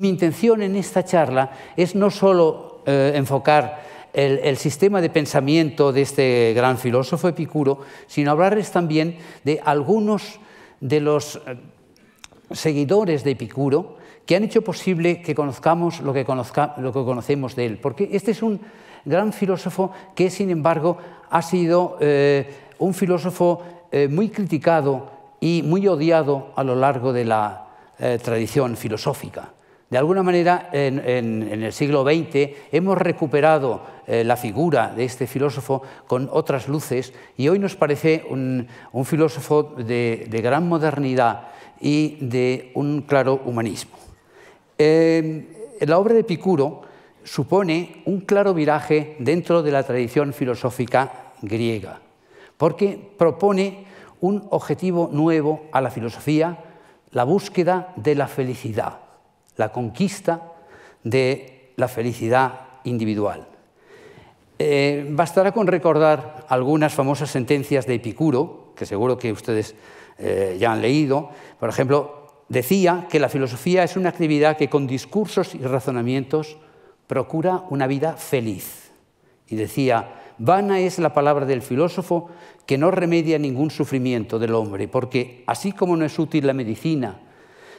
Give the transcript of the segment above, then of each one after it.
Mi intención en esta charla es no solo eh, enfocar el, sistema de pensamiento de este gran filósofo Epicuro, sino hablarles también de algunos de los eh, seguidores de Epicuro que han hecho posible que conozcamos lo que, conocemos de él. Porque este es un gran filósofo que, sin embargo, ha sido eh, un filósofo muy criticado y muy odiado a lo largo de la tradición filosófica. De alguna manera, en, el siglo XX hemos recuperado eh, la figura de este filósofo con otras luces y hoy nos parece un, filósofo de, gran modernidad y de un claro humanismo. Em, la obra de Epicuro supone un claro viraje dentro de la tradición filosófica griega, porque propone un objetivo nuevo a la filosofía, la búsqueda de la felicidad la conquista de la felicidad individual. Eh, bastará con recordar algunas famosas sentencias de Epicuro, que seguro que ustedes eh, ya han leído. Por ejemplo, decía que la filosofía es una actividad que con discursos y razonamientos procura una vida feliz. Y decía, Vana es la palabra del filósofo que no remedia ningún sufrimiento del hombre, porque así como no es útil la medicina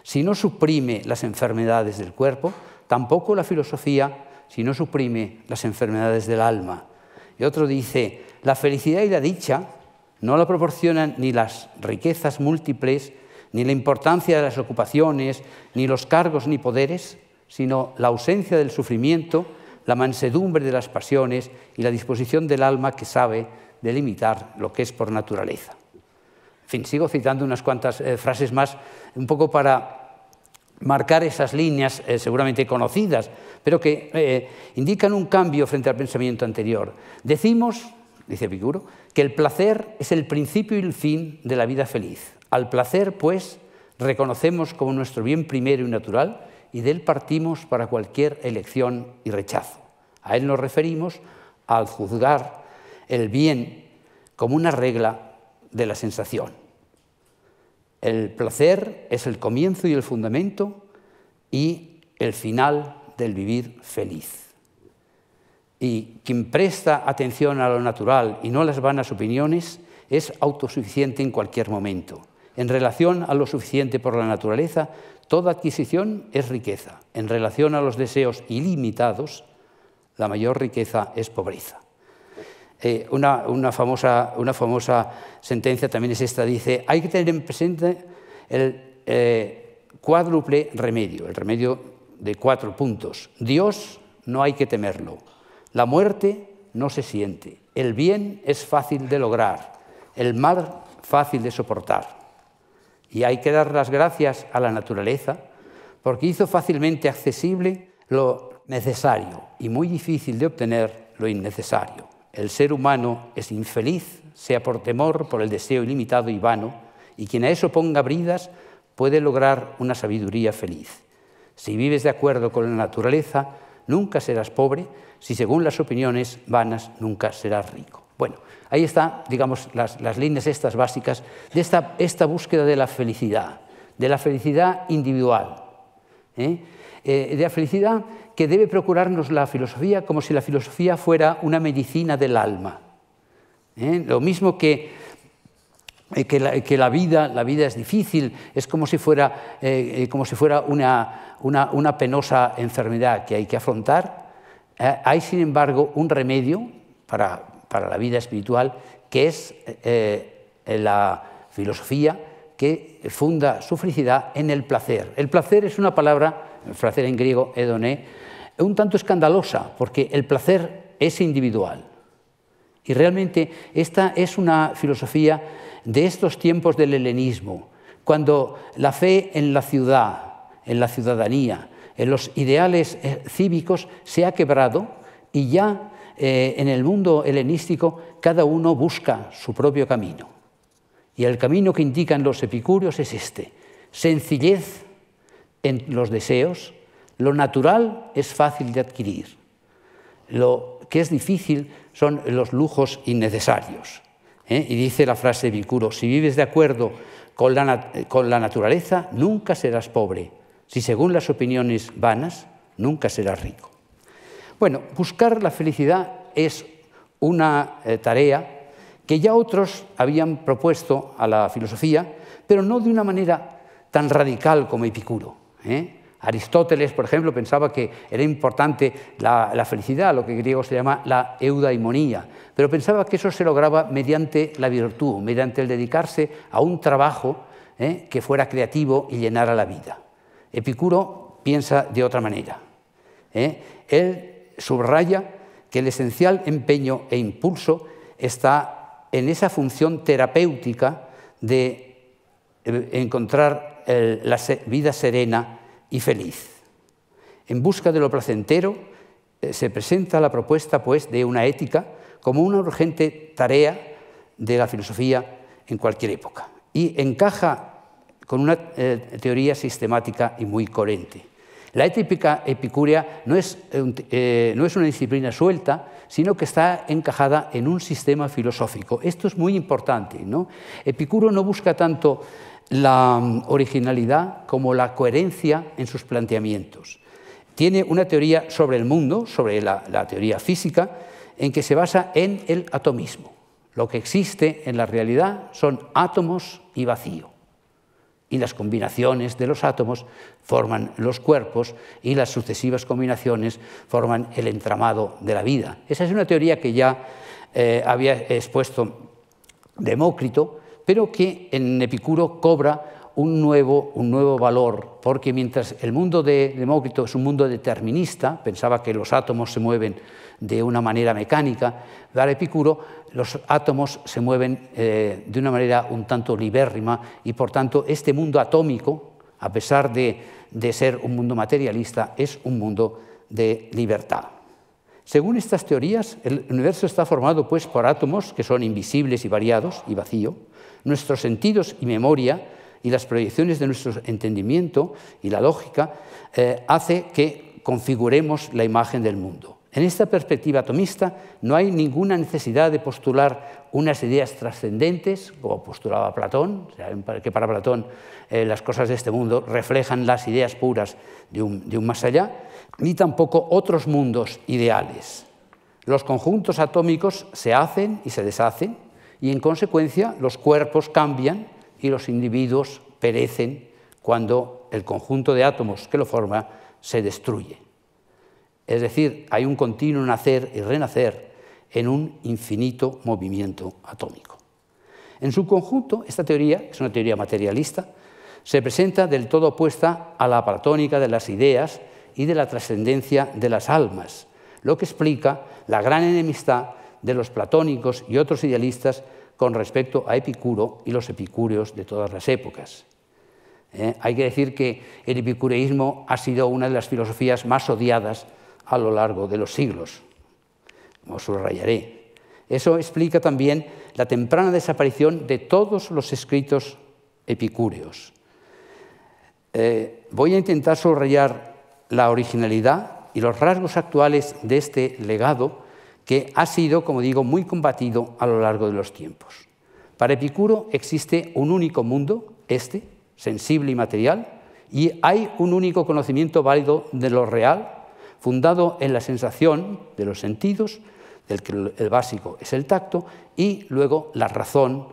si no suprime las enfermedades del cuerpo, tampoco la filosofía si no suprime las enfermedades del alma. Y otro dice, la felicidad y la dicha no la proporcionan ni las riquezas múltiples, ni la importancia de las ocupaciones, ni los cargos ni poderes, sino la ausencia del sufrimiento, la mansedumbre de las pasiones y la disposición del alma que sabe delimitar lo que es por naturaleza sigo citando unas cuantas eh, frases más, un poco para marcar esas líneas eh, seguramente conocidas, pero que eh, indican un cambio frente al pensamiento anterior. Decimos, dice Figuro, que el placer es el principio y el fin de la vida feliz. Al placer, pues, reconocemos como nuestro bien primero y natural y de él partimos para cualquier elección y rechazo. A él nos referimos al juzgar el bien como una regla de la sensación. El placer es el comienzo y el fundamento y el final del vivir feliz. Y quien presta atención a lo natural y no a las vanas opiniones es autosuficiente en cualquier momento. En relación a lo suficiente por la naturaleza, toda adquisición es riqueza. En relación a los deseos ilimitados, la mayor riqueza es pobreza. Eh, una, famosa, una famosa sentencia también es esta, dice, hay que tener en presente el eh, cuádruple remedio, el remedio de cuatro puntos. Dios no hay que temerlo, la muerte no se siente, el bien es fácil de lograr, el mal fácil de soportar. Y hay que dar las gracias a la naturaleza porque hizo fácilmente accesible lo necesario y muy difícil de obtener lo innecesario el ser humano es infeliz, sea por temor, por el deseo ilimitado y vano, y quien a eso ponga bridas puede lograr una sabiduría feliz. Si vives de acuerdo con la naturaleza, nunca serás pobre, si según las opiniones vanas nunca serás rico. Bueno, ahí están, digamos, las, líneas estas básicas de esta, esta, búsqueda de la felicidad, de la felicidad individual. ¿eh? Eh, de la felicidad que debe procurarnos la filosofía como si la filosofía fuera una medicina del alma. ¿eh? Lo mismo que, eh, que, la, vida, la vida es difícil, es como si fuera, como si fuera una, una, penosa enfermedad que hay que afrontar. hay, sin embargo, un remedio para, para la vida espiritual que es la filosofía que funda su felicidad en el placer. El placer es una palabra placer en griego, edoné, un tanto escandalosa, porque el placer es individual. Y realmente esta es una filosofía de estos tiempos del helenismo, cuando la fe en la ciudad, en la ciudadanía, en los ideales eh, cívicos se ha quebrado y ya eh, en el mundo helenístico cada uno busca su propio camino. Y el camino que indican los epicúreos es este, sencillez en los deseos, lo natural es fácil de adquirir. Lo que es difícil son los lujos innecesarios. ¿eh? Y dice la frase de Epicuro, si vives de acuerdo con la, naturaleza, nunca serás pobre. Si según las opiniones vanas, nunca serás rico. Bueno, buscar la felicidad es una eh, tarea que ya otros habían propuesto a la filosofía, pero no de una manera tan radical como Epicuro. ¿eh? Aristóteles, por ejemplo, pensaba que era importante la, felicidad, lo que griego se llama la eudaimonía, pero pensaba que eso se lograba mediante la virtud, mediante el dedicarse a un trabajo ¿eh? que fuera creativo y llenara la vida. Epicuro piensa de otra manera. ¿eh? Él subraya que el esencial empeño e impulso está en esa función terapéutica de eh, encontrar eh, la vida serena y feliz. En busca de lo placentero eh, se presenta la propuesta pues, de una ética como una urgente tarea de la filosofía en cualquier época y encaja con una teoría sistemática y muy coherente. La ética epicúrea no es, no es, una disciplina suelta, sino que está encajada en un sistema filosófico. Esto es muy importante. ¿no? Epicuro no busca tanto la mm, originalidad como la coherencia en sus planteamientos. Tiene una teoría sobre el mundo, sobre la, teoría física, en que se basa en el atomismo. Lo que existe en la realidad son átomos y vacío. Y las combinaciones de los átomos forman los cuerpos y las sucesivas combinaciones forman el entramado de la vida. Esa es una teoría que ya eh, había expuesto Demócrito pero que en Epicuro cobra un nuevo, valor, porque mientras el mundo de Demócrito es un mundo determinista, pensaba que los átomos se mueven de una manera mecánica, para Epicuro los átomos se mueven eh, de una manera un tanto libérrima y por tanto este mundo atómico, a pesar de, de ser un mundo materialista, es un mundo de libertad. Según estas teorías, el universo está formado pues, por átomos que son invisibles y variados y vacío, nuestros sentidos y memoria y las proyecciones de nuestro entendimiento y la lógica eh, hace que configuremos la imagen del mundo. En esta perspectiva atomista no hay ninguna necesidad de postular unas ideas trascendentes, como postulaba Platón, que para Platón eh, las cosas de este mundo reflejan las ideas puras de un más allá, ni tampoco otros mundos ideales. Los conjuntos atómicos se hacen y se deshacen, y en consecuencia los cuerpos cambian y los individuos perecen cuando el conjunto de átomos que lo forma se destruye. Es decir, hay un continuo nacer y renacer en un infinito movimiento atómico. En su conjunto, esta teoría, que es una teoría materialista, se presenta del todo opuesta a la platónica de las ideas y de la trascendencia de las almas, lo que explica la gran enemistad de los platónicos y otros idealistas con respecto a Epicuro y los epicúreos de todas las épocas. ¿Eh? hay que decir que el epicureísmo ha sido una de las filosofías más odiadas a lo largo de los siglos, como subrayaré. Eso explica también la temprana desaparición de todos los escritos epicúreos. Eh, voy a intentar subrayar la originalidad y los rasgos actuales de este legado que ha sido, como digo, muy combatido a lo largo de los tiempos. Para Epicuro existe un único mundo, este, sensible y material, y hay un único conocimiento válido de lo real, fundado en la sensación de los sentidos, del que el básico es el tacto, y luego la razón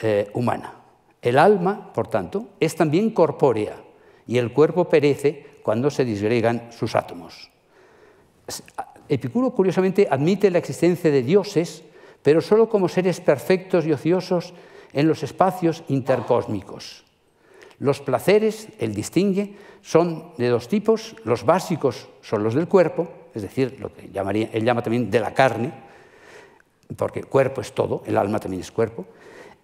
eh, humana. El alma, por tanto, es también corpórea y el cuerpo perece cuando se disgregan sus átomos. Epicuro, curiosamente, admite la existencia de dioses, pero solo como seres perfectos y ociosos en los espacios intercósmicos. Los placeres, él distingue, son de dos tipos. Los básicos son los del cuerpo, es decir, lo que llamaría, él llama también de la carne, porque cuerpo es todo, el alma también es cuerpo,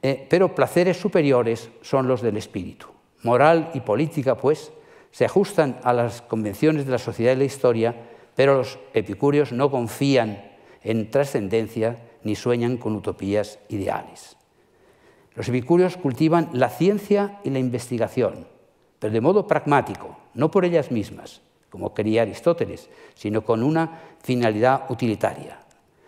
eh, pero placeres superiores son los del espíritu. Moral y política, pues, se ajustan a las convenciones de la sociedad y la historia pero los epicúreos no confían en trascendencia ni sueñan con utopías ideales. Los epicúreos cultivan la ciencia y la investigación, pero de modo pragmático, no por ellas mismas, como quería Aristóteles, sino con una finalidad utilitaria.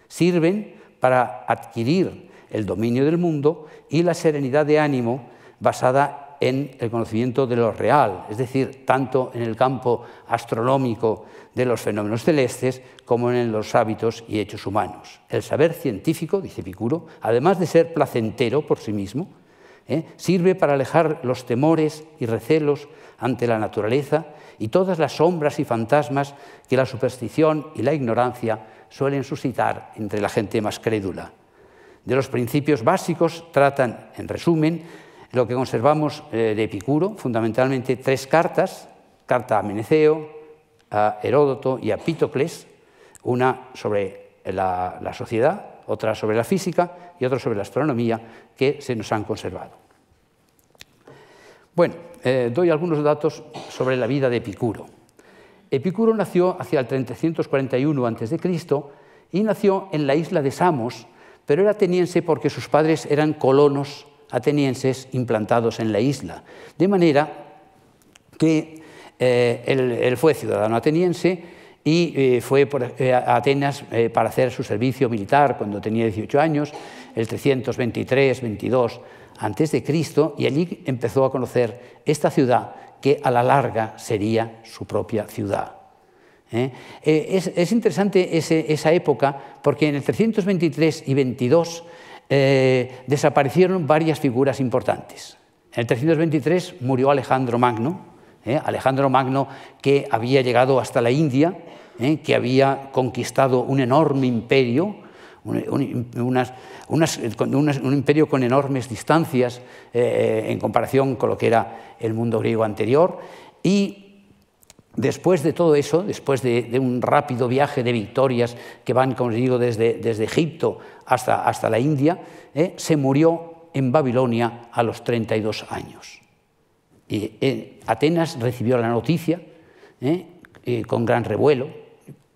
Sirven para adquirir el dominio del mundo y la serenidad de ánimo basada en el conocimiento de lo real, es decir, tanto en el campo astronómico de los fenómenos celestes como en los hábitos y hechos humanos. El saber científico, dice Picuro, además de ser placentero por sí mismo, ¿eh? sirve para alejar los temores y recelos ante la naturaleza y todas las sombras y fantasmas que la superstición y la ignorancia suelen suscitar entre la gente más crédula. De los principios básicos tratan, en resumen, lo que conservamos eh, de Epicuro, fundamentalmente tres cartas, carta a Meneceo, a Heródoto y a Pitocles, una sobre la, sociedad, otra sobre la física y otra sobre la astronomía, que se nos han conservado. Bueno, eh, doy algunos datos sobre la vida de Epicuro. Epicuro nació hacia el 341 a.C. y nació en la isla de Samos, pero era ateniense porque sus padres eran colonos atenienses implantados en la isla. De manera que eh, él, fue ciudadano ateniense y eh, fue eh, a Atenas para hacer su servicio militar cuando tenía 18 años, el 323-22 a.C., y allí empezó a conocer esta ciudad que a la larga sería su propia ciudad. Es, interesante esa época porque en el 323 y 22 eh, desaparecieron varias figuras importantes. En el 323 murió Alejandro Magno, eh, Alejandro Magno que había llegado hasta la India, eh, que había conquistado un enorme imperio, un, un imperio con enormes distancias en comparación con lo que era el mundo griego anterior, y Después de todo eso, después de, un rápido viaje de victorias que van, como digo, desde, Egipto hasta, la India, ¿eh? se murió en Babilonia a los 32 años. Y, eh, Atenas recibió la noticia ¿eh? con gran revuelo.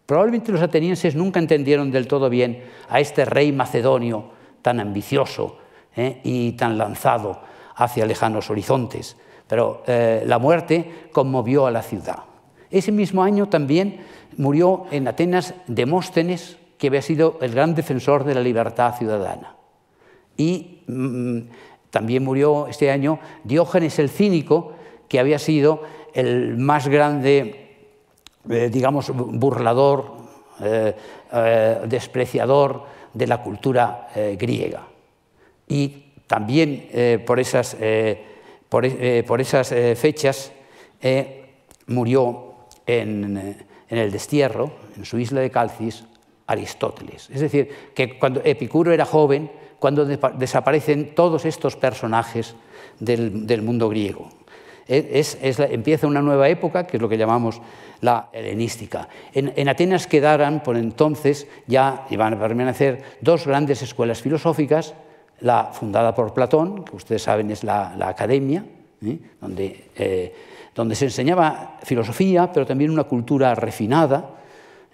Probablemente los atenienses nunca entendieron del todo bien a este rey macedonio tan ambicioso y tan lanzado hacia lejanos horizontes, pero la muerte conmovió a la ciudad. Ese mismo año también murió en Atenas Demóstenes, que había sido el gran defensor de la libertad ciudadana. Y mm, también murió este año Diógenes el Cínico, que había sido el más grande, eh, digamos, burlador, eh, eh, despreciador de la cultura griega. Y también por esas, por, esas fechas murió en, el destierro, en su isla de Calcis, Aristóteles. Es decir, que cuando Epicuro era joven, cuando desaparecen todos estos personajes del, mundo griego. E, empieza una nueva época, que es lo que llamamos la helenística. En, Atenas quedarán por entonces ya, iban a permanecer, dos grandes escuelas filosóficas, la fundada por Platón, que ustedes saben es la Academia, ¿eh? donde, eh, donde se enseñaba filosofía, pero también una cultura refinada,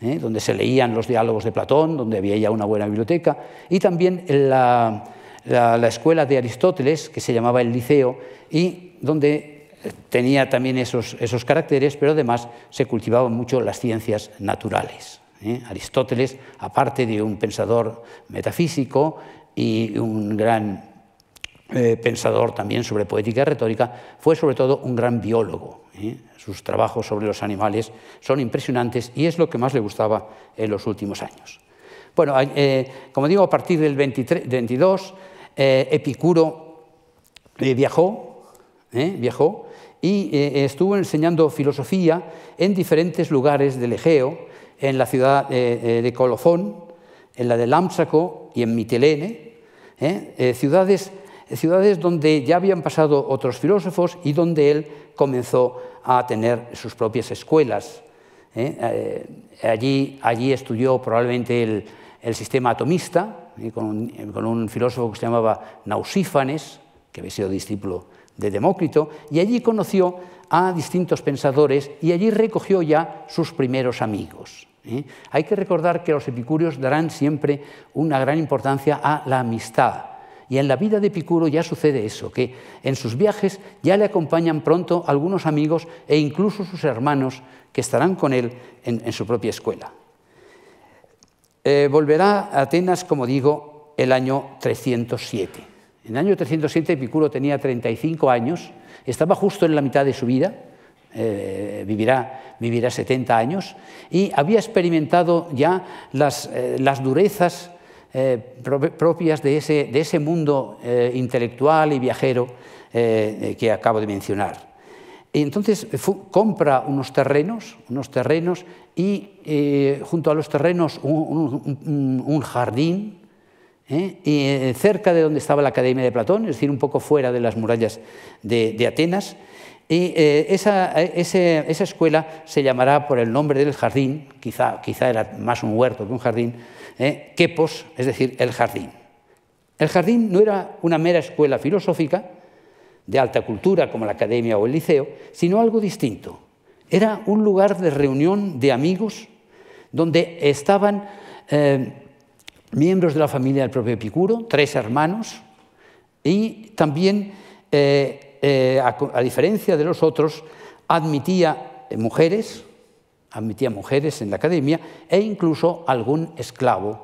¿eh? donde se leían los diálogos de Platón, donde había ya una buena biblioteca, y también la, la, escuela de Aristóteles, que se llamaba el Liceo, y donde tenía también esos, esos, caracteres, pero además se cultivaban mucho las ciencias naturales. Aristóteles, aparte de un pensador metafísico y un gran eh, pensador también sobre poética y retórica, fue sobre todo un gran biólogo. ¿eh? Sus trabajos sobre los animales son impresionantes y es lo que más le gustaba en los últimos años. Bueno, eh, como digo, a partir del 22, Epicuro viajó, viajó y estuvo enseñando filosofía en diferentes lugares del Egeo, en la ciudad de Colofón, en la de Lámpsaco y en Mitilene, ciudades ciudades donde ya habían pasado otros filósofos y donde él comenzó a tener sus propias escuelas. ¿eh? Eh, allí, allí, estudió probablemente el, sistema atomista ¿eh? con, un, filósofo que se llamaba Nausífanes, que había sido discípulo de Demócrito, y allí conoció a distintos pensadores y allí recogió ya sus primeros amigos. Hay que recordar que los epicúreos darán siempre una gran importancia a la amistad y en la vida de Epicuro ya sucede eso, que en sus viajes ya le acompañan pronto algunos amigos e incluso sus hermanos que estarán con él en, su propia escuela. Eh, volverá a Atenas, como digo, el año 307. En el año 307 Epicuro tenía 35 años, estaba justo en la mitad de su vida, eh, vivirá, vivirá 70 años, y había experimentado ya las, eh, las durezas eh, propias de ese, mundo eh, intelectual y viajero eh, que acabo de mencionar. entonces compra unos terrenos, unos terrenos y junto a los terrenos un, jardín y cerca de donde estaba la Academia de Platón, es decir, un poco fuera de las murallas de, Atenas. Y esa, esa, escuela se llamará por el nombre del jardín, quizá, quizá era más un huerto que un jardín, eh, es decir, el jardín. El jardín no era una mera escuela filosófica de alta cultura como la academia o el liceo, sino algo distinto. Era un lugar de reunión de amigos donde estaban eh, miembros de la familia del propio Epicuro, tres hermanos, y también, eh, eh, a, a diferencia de los otros, admitía mujeres, admitía mujeres en la academia e incluso algún esclavo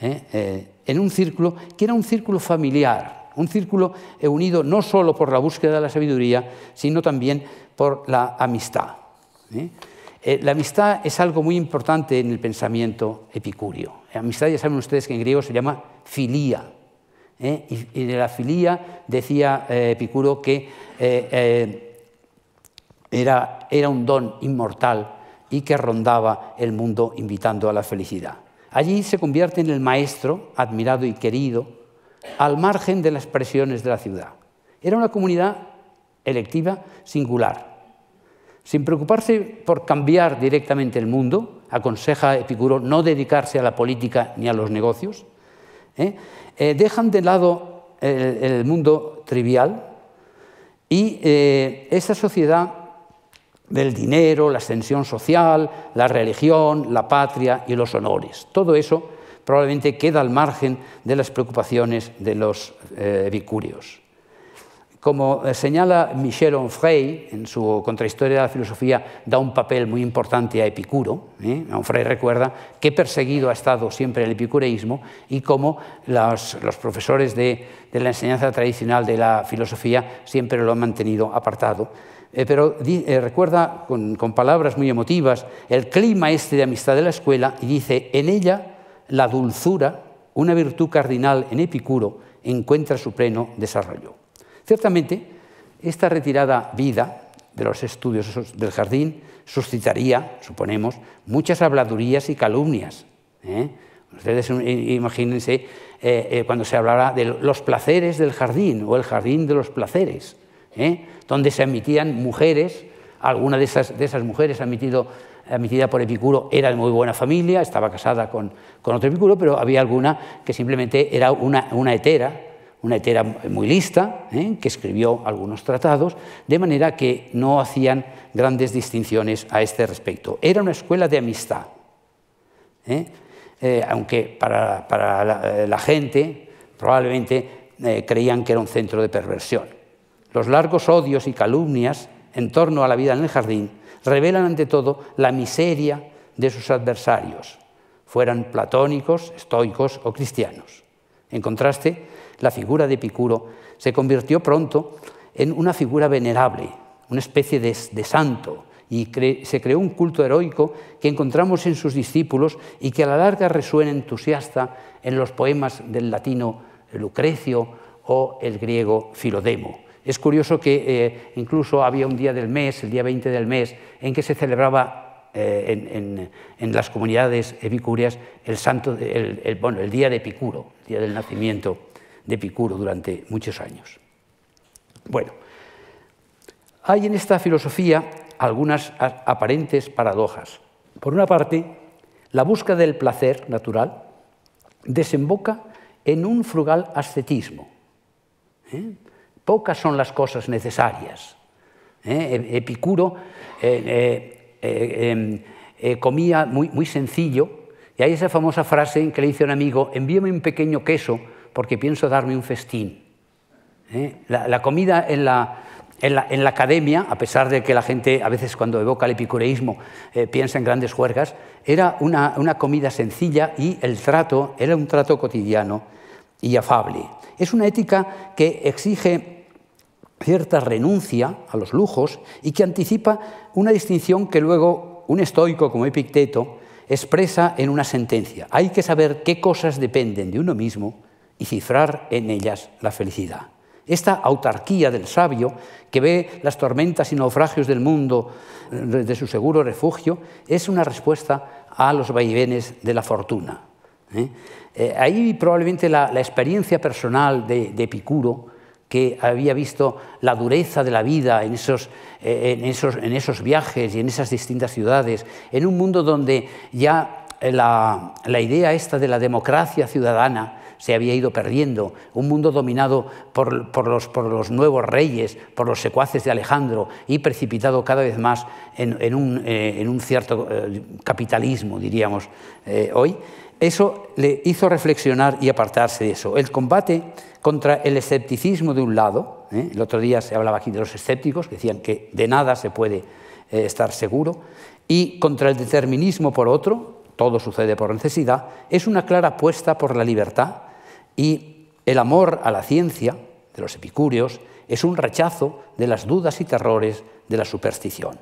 ¿eh? Eh, en un círculo que era un círculo familiar, un círculo eh, unido no solo por la búsqueda de la sabiduría, sino también por la amistad. la amistad es algo muy importante en el pensamiento epicúreo. La amistad, ya saben ustedes que en griego se llama filía. Y, de la filía decía Epicuro que era un don inmortal y que rondaba el mundo invitando a la felicidad. Allí se convierte en el maestro, admirado y querido, al margen de las presiones de la ciudad. Era una comunidad electiva singular. Sin preocuparse por cambiar directamente el mundo, aconseja Epicuro no dedicarse a la política ni a los negocios, ¿eh? Eh, dejan de lado el, mundo trivial y eh, esa sociedad del dinero, la ascensión social, la religión, la patria y los honores. Todo eso probablemente queda al margen de las preocupaciones de los epicúreos. Eh, como eh, señala Michel Onfray en su Contrahistoria de la Filosofía, da un papel muy importante a Epicuro. ¿eh? Onfray recuerda que perseguido ha estado siempre el epicureísmo y cómo los, profesores de la enseñanza tradicional de la filosofía siempre lo han mantenido apartado eh, pero eh, recuerda con, palabras muy emotivas el clima este de amistad de la escuela y dice, en ella la dulzura, una virtud cardinal en Epicuro, encuentra su pleno desarrollo. Ciertamente, esta retirada vida de los estudios del jardín suscitaría, suponemos, muchas habladurías y calumnias. ¿eh? Ustedes imagínense cuando se hablará de los placeres del jardín o el jardín de los placeres. ¿eh? donde se admitían mujeres, alguna de esas, mujeres admitida por Epicuro era de muy buena familia, estaba casada con, otro Epicuro, pero había alguna que simplemente era una, una hetera, una hetera muy lista, ¿eh? que escribió algunos tratados, de manera que no hacían grandes distinciones a este respecto. Era una escuela de amistad, ¿eh? aunque para, la, gente probablemente creían que era un centro de perversión. Los largos odios y calumnias en torno a la vida en el jardín revelan ante todo la miseria de sus adversarios, fueran platónicos, estoicos o cristianos. En contraste, la figura de Epicuro se convirtió pronto en una figura venerable, una especie de, santo, y se creó un culto heroico que encontramos en sus discípulos y que a la larga resuena entusiasta en los poemas del latino Lucrecio o el griego Filodemo. Es curioso que eh, incluso había un día del mes, el día 20 del mes, en que se celebraba eh, en, las comunidades epicúreas el, santo, el día de Epicuro, el día del nacimiento de Epicuro durante muchos años. Bueno, hay en esta filosofía algunas aparentes paradojas. Por una parte, la búsqueda del placer natural desemboca en un frugal ascetismo. ¿eh? Pocas son las cosas necesarias. ¿Eh? E, Epicuro eh, eh, em, comía muy, sencillo y hay esa famosa frase que le dice un amigo, envíame un pequeño queso porque pienso darme un festín. La, comida en la, en la, academia, a pesar de que la gente a veces cuando evoca el epicureísmo piensa en grandes juergas, era una, una, comida sencilla y el trato era un trato cotidiano y afable. Es una ética que exige cierta renuncia a los lujos y que anticipa una distinción que luego un estoico como Epicteto expresa en una sentencia. Hay que saber qué cosas dependen de uno mismo y cifrar en ellas la felicidad. Esta autarquía del sabio, que ve las tormentas y naufragios del mundo desde eh, su seguro refugio, es una respuesta a los vaivenes de la fortuna. ¿eh? Eh, ahí probablemente la, experiencia personal de Epicuro que había visto la dureza de la vida en esos, eh, en esos, en esos viajes y en esas distintas ciudades, en un mundo donde ya eh, la, idea esta de la democracia ciudadana se había ido perdiendo, un mundo dominado por, los, por, los, nuevos reyes, por los secuaces de Alejandro y precipitado cada vez más en, eh, un, cierto capitalismo, diríamos hoy. Eso le hizo reflexionar y apartarse de eso. El combate contra el escepticismo de un lado, ¿eh? el otro día se hablaba aquí de los escépticos, que decían que de nada se puede eh, estar seguro, y contra el determinismo por otro, todo sucede por necesidad, es una clara apuesta por la libertad y el amor a la ciencia de los epicúreos es un rechazo de las dudas y terrores de la superstición.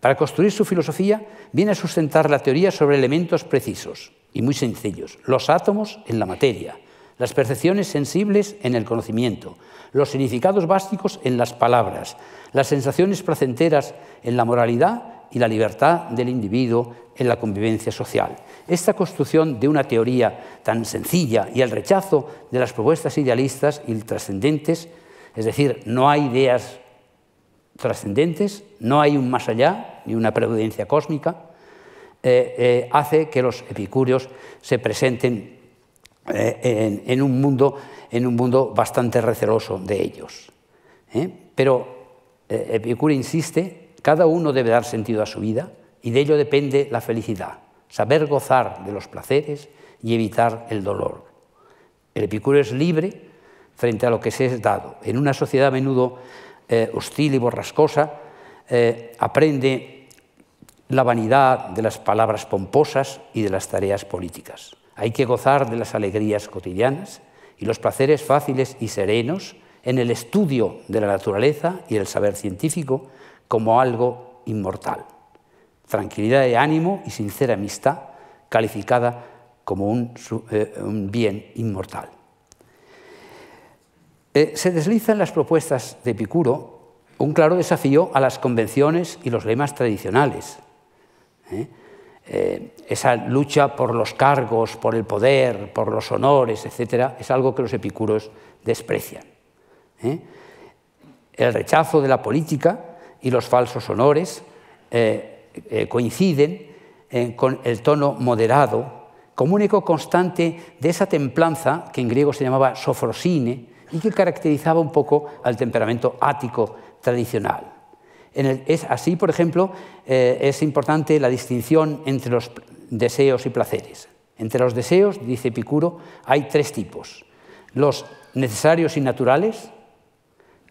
Para construir su filosofía viene a sustentar la teoría sobre elementos precisos, y muy sencillos. Los átomos en la materia, las percepciones sensibles en el conocimiento, los significados básicos en las palabras, las sensaciones placenteras en la moralidad y la libertad del individuo en la convivencia social. Esta construcción de una teoría tan sencilla y el rechazo de las propuestas idealistas y trascendentes, es decir, no hay ideas trascendentes, no hay un más allá ni una previdencia cósmica, eh, eh, hace que los epicúreos se presenten eh, en, un mundo, en un mundo bastante receloso de ellos. Pero Epicuro insiste, cada uno debe dar sentido a su vida y de ello depende la felicidad, saber gozar de los placeres y evitar el dolor. El epicúreo es libre frente a lo que se es dado. En una sociedad a menudo hostil y borrascosa, aprende la vanidad de las palabras pomposas y de las tareas políticas. Hay que gozar de las alegrías cotidianas y los placeres fáciles y serenos en el estudio de la naturaleza y el saber científico como algo inmortal. Tranquilidad de ánimo y sincera amistad calificada como un, eh, bien inmortal. Eh, se se en las propuestas de Epicuro un claro desafío a las convenciones y los lemas tradicionales, ¿eh? Eh, esa lucha por los cargos, por el poder, por los honores, etc., es algo que los epicuros desprecian. ¿eh? El rechazo de la política y los falsos honores coinciden con el tono moderado, como un eco constante de esa templanza que en griego se llamaba sofrosine y que caracterizaba un poco al temperamento ático tradicional es así, por ejemplo, eh, es importante la distinción entre los deseos y placeres. Entre los deseos, dice Epicuro, hay tres tipos. Los necesarios y naturales,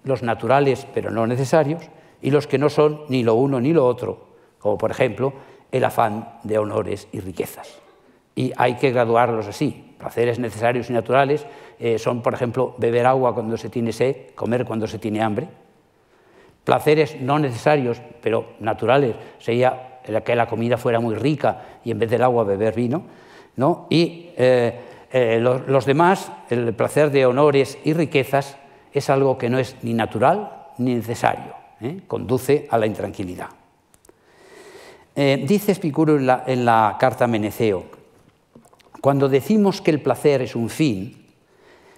los naturales pero no necesarios, y los que no son ni lo uno ni lo otro, como por ejemplo el afán de honores y riquezas. Y hay que graduarlos así. Placeres necesarios y naturales eh, son, por ejemplo, beber agua cuando se tiene sed, comer cuando se tiene hambre, placeres no necesarios, pero naturales, sería que la comida fuera muy rica y en vez del agua beber vino, ¿no? y eh, eh, los, demás, el placer de honores y riquezas, es algo que no es ni natural ni necesario, ¿eh? conduce a la intranquilidad. dice Spicuro en la, carta Meneceo, cuando decimos que el placer es un fin,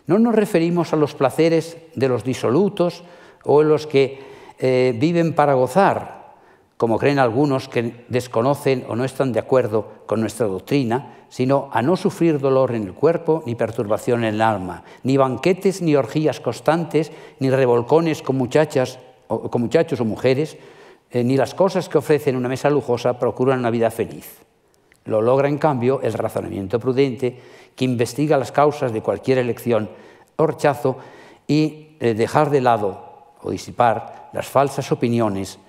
no nos referimos a los placeres de los disolutos o en los que eh, viven para gozar, como creen algunos que desconocen o no están de acuerdo con nuestra doctrina, sino a no sufrir dolor en el cuerpo ni perturbación en el alma, ni banquetes ni orgías constantes, ni revolcones con, muchachas, o, con muchachos o mujeres, eh, ni las cosas que ofrecen una mesa lujosa procuran una vida feliz. Lo logra, en cambio, el razonamiento prudente que investiga las causas de cualquier elección o rechazo y eh, dejar de lado o disipar las falsas opiniones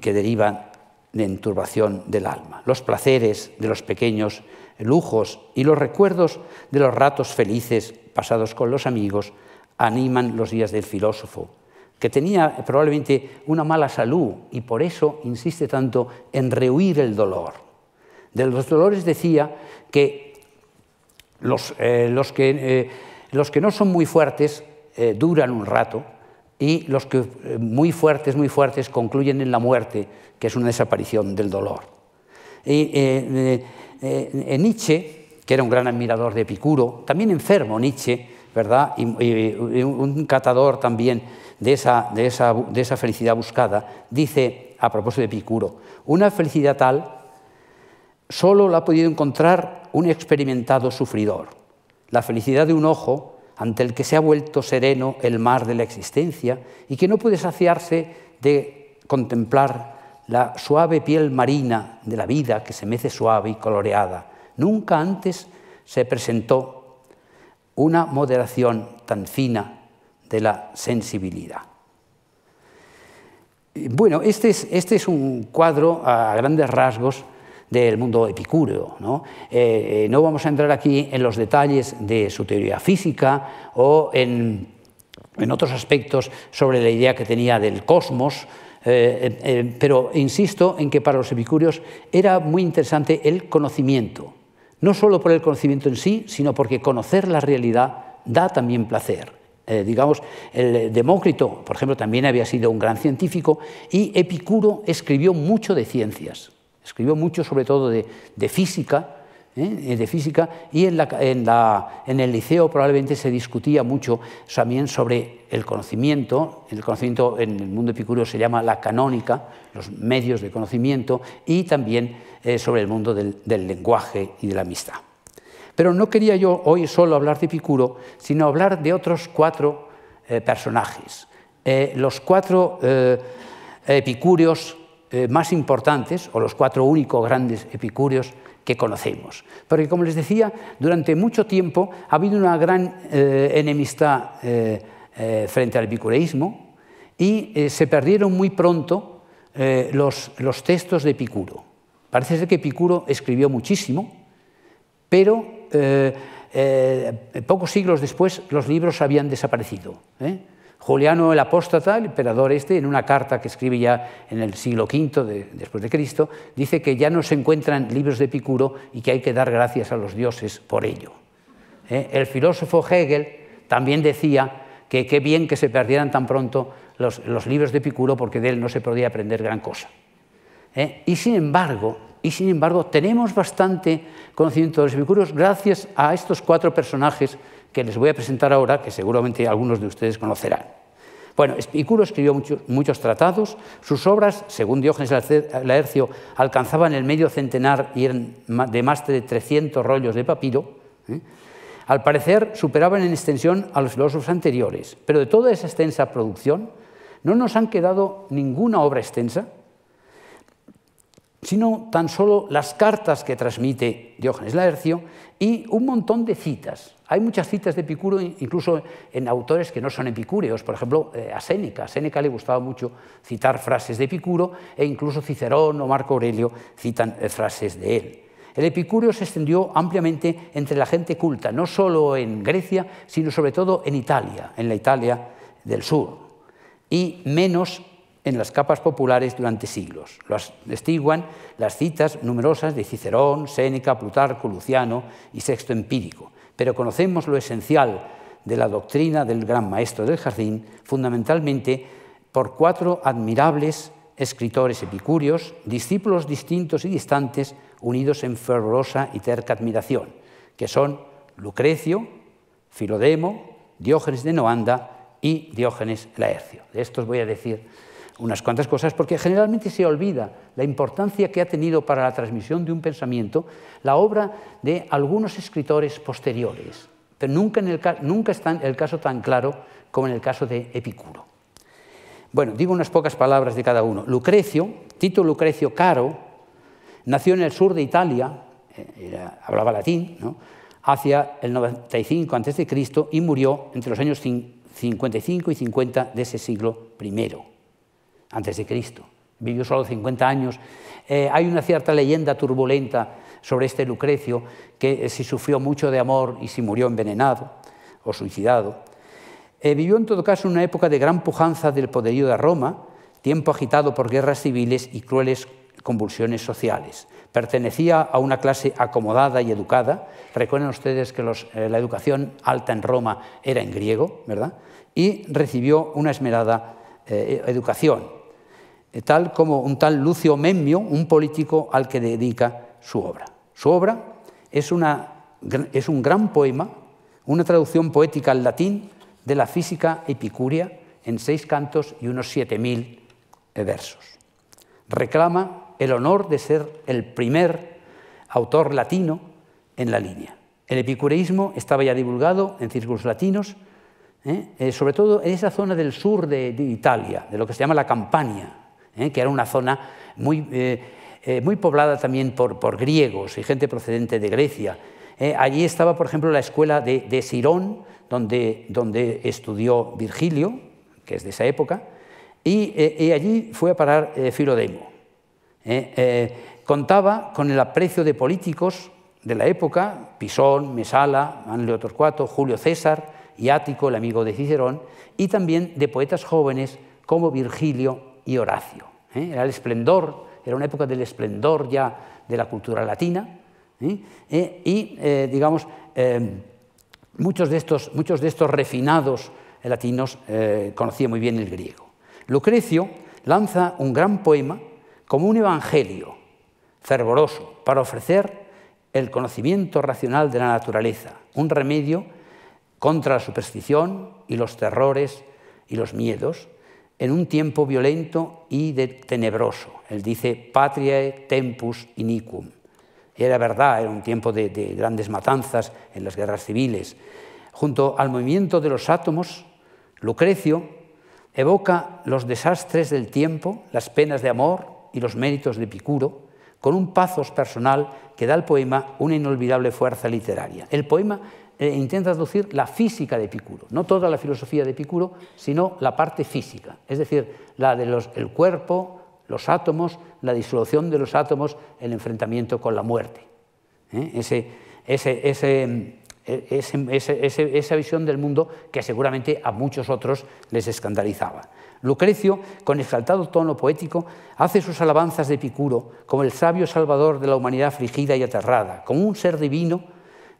que derivan de enturbación del alma, los placeres de los pequeños lujos y los recuerdos de los ratos felices pasados con los amigos animan los días del filósofo, que tenía probablemente una mala salud y por eso insiste tanto en rehuir el dolor. De los dolores decía que los, eh, eh, que, no son muy fuertes eh, duran un rato, y los que eh, muy fuertes, muy fuertes, concluyen en la muerte, que es una desaparición del dolor. Y, eh, eh, Nietzsche, que era un gran admirador de Epicuro, también enfermo Nietzsche, ¿verdad? Y, un catador también de esa, de esa felicidad buscada, dice a propósito de Epicuro, una felicidad tal solo la ha podido encontrar un experimentado sufridor. La felicidad de un ojo ante el que se ha vuelto sereno el mar de la existencia y que no puede saciarse de contemplar la suave piel marina de la vida que se mece suave y coloreada. Nunca antes se presentó una moderación tan fina de la sensibilidad. Bueno, este es, este es un cuadro a grandes rasgos del mundo epicúreo. Eh, eh, ¿no? vamos a entrar aquí en los detalles de su teoría física o en, otros aspectos sobre la idea que tenía del cosmos, eh, pero insisto en que para los epicúreos era muy interesante el conocimiento, no solo por el conocimiento en sí, sino porque conocer la realidad da también placer. digamos, el Demócrito, por ejemplo, también había sido un gran científico y Epicuro escribió mucho de ciencias. Escribió mucho, sobre todo de, física, ¿eh? Eh, de física, y en, el liceo probablemente se discutía mucho también sobre el conocimiento. El conocimiento en el mundo epicúreo se llama la canónica, los medios de conocimiento, y también eh, sobre el mundo del, lenguaje y de la amistad. Pero no quería yo hoy solo hablar de Epicuro, sino hablar de otros cuatro personajes. los cuatro epicúreos eh, más importantes, o los cuatro únicos grandes epicúreos que conocemos. Porque, como les decía, durante mucho tiempo ha habido una gran eh, enemistad eh, frente al epicureísmo y se perdieron muy pronto los, textos de Epicuro. Parece ser que Epicuro escribió muchísimo, pero pocos siglos después los libros habían desaparecido. Juliano el Apóstata, el emperador este, en una carta que escribe ya en el siglo V después de Cristo, dice que ya no se encuentran libros de Epicuro y que hay que dar gracias a los dioses por ello. ¿Eh? El filósofo Hegel también decía que qué bien que se perdieran tan pronto los, libros de Epicuro porque de él no se podía aprender gran cosa. ¿Eh? Y sin embargo, y sin embargo, tenemos bastante conocimiento de los epicuros gracias a estos cuatro personajes que les voy a presentar ahora, que seguramente algunos de ustedes conocerán. Bueno, Epicuro escribió muchos, tratados, sus obras, según Diógenes Laercio, alcanzaban el medio centenar y eran de más de 300 rollos de papiro. ¿eh? Al parecer superaban en extensión a los filósofos anteriores, pero de toda esa extensa producción no nos han quedado ninguna obra extensa sino tan solo las cartas que transmite Diógenes Laercio y un montón de citas. Hay muchas citas de Epicuro, incluso en autores que no son epicúreos, por ejemplo, eh, a Séneca. A Séneca le gustaba mucho citar frases de Epicuro e incluso Cicerón o Marco Aurelio citan eh, frases de él. El epicúreo se extendió ampliamente entre la gente culta, no solo en Grecia, sino sobre todo en Italia, en la Italia del sur, y menos en las capas populares durante siglos. Lo atestiguan las citas numerosas de Cicerón, Séneca, Plutarco, Luciano y Sexto Empírico. Pero conocemos lo esencial de la doctrina del gran maestro del jardín, fundamentalmente por cuatro admirables escritores epicúreos, discípulos distintos y distantes, unidos en fervorosa y terca admiración, que son Lucrecio, Filodemo, Diógenes de Noanda y Diógenes Laercio. De estos voy a decir unas cuantas cosas porque generalmente se olvida la importancia que ha tenido para la transmisión de un pensamiento la obra de algunos escritores posteriores, pero nunca, el, nunca está en el caso tan claro como en el caso de Epicuro. Bueno, digo unas pocas palabras de cada uno. Lucrecio, Tito Lucrecio Caro, nació en el sur de Italia, eh, hablaba latín, hacia el 95 a.C. y murió entre los años 55 y 50 de ese siglo primero antes de Cristo. Vivió solo 50 años. Eh, hay una cierta leyenda turbulenta sobre este Lucrecio, que eh, si sufrió mucho de amor y si murió envenenado o suicidado. Eh, vivió en todo caso una época de gran pujanza del poderío de Roma, tiempo agitado por guerras civiles y crueles convulsiones sociales. Pertenecía a una clase acomodada y educada. Recuerden ustedes que la educación alta en Roma era en griego, ¿verdad? Y recibió una esmerada educación tal como un tal Lucio Memmio, un político al que dedica su obra. Su obra es, un gran poema, una traducción poética al latín de la física epicúrea en seis cantos y unos siete mil eh, versos. Reclama el honor de ser el primer autor latino en la línea. El epicureísmo estaba ya divulgado en círculos latinos, eh, eh, sobre todo en esa zona del sur de, de Italia, de lo que se llama la Campania, ¿eh? que era una zona muy, eh, eh, muy poblada también por, griegos y gente procedente de Grecia. allí estaba, por ejemplo, la escuela de, Sirón, donde, donde estudió Virgilio, que es de esa época, y, allí fue a parar Filodemo. contaba con el aprecio de políticos de la época, Pisón, Mesala, Manlio Torcuato, Julio César y Ático, el amigo de Cicerón, y también de poetas jóvenes como Virgilio y Horacio. ¿eh? Era el esplendor, era una época del esplendor ya de la cultura latina. ¿eh? Eh, y, digamos, muchos, de estos, muchos de estos refinados latinos conocían muy bien el griego. Lucrecio lanza un gran poema como un evangelio fervoroso para ofrecer el conocimiento racional de la naturaleza, un remedio contra la superstición y los terrores y los miedos en un tiempo violento y de tenebroso. Él dice, patriae tempus inicum. Era verdad, era un tiempo de, grandes matanzas en las guerras civiles. Junto al movimiento de los átomos, Lucrecio evoca los desastres del tiempo, las penas de amor y los méritos de Picuro, con un pazos personal que da al poema una inolvidable fuerza literaria. El poema eh, intenta traducir la física de Epicuro, no toda la filosofía de Epicuro, sino la parte física, es decir, la del cuerpo, los átomos, la disolución de los átomos, el enfrentamiento con la muerte. ¿Eh? Eh, esa visión del mundo que seguramente a muchos otros les escandalizaba. Lucrecio, con exaltado tono poético, hace sus alabanzas de Epicuro como el sabio salvador de la humanidad afligida y aterrada, como un ser divino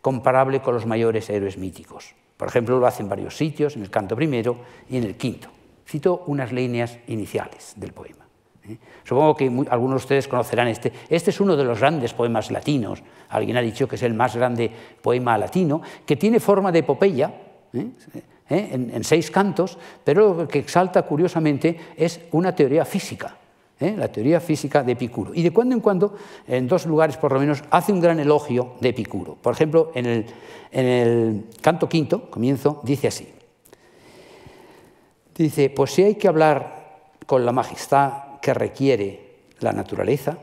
comparable con los mayores héroes míticos. Por ejemplo, lo hace en varios sitios, en el canto primero y en el quinto. Cito unas líneas iniciales del poema. ¿eh? Supongo que algunos de ustedes conocerán este. Este es uno de los grandes poemas latinos. Alguien ha dicho que es el más grande poema latino, que tiene forma de epopeya, ¿eh? ¿Eh? En, en seis cantos, pero lo que exalta curiosamente es una teoría física. ¿eh? la teoría física de Epicuro. Y de cuando en cuando, en dos lugares por lo menos, hace un gran elogio de Epicuro. Por ejemplo, en el, canto quinto, comienzo, dice así. Dice, pues si hay que hablar con la majestad que requiere la naturaleza,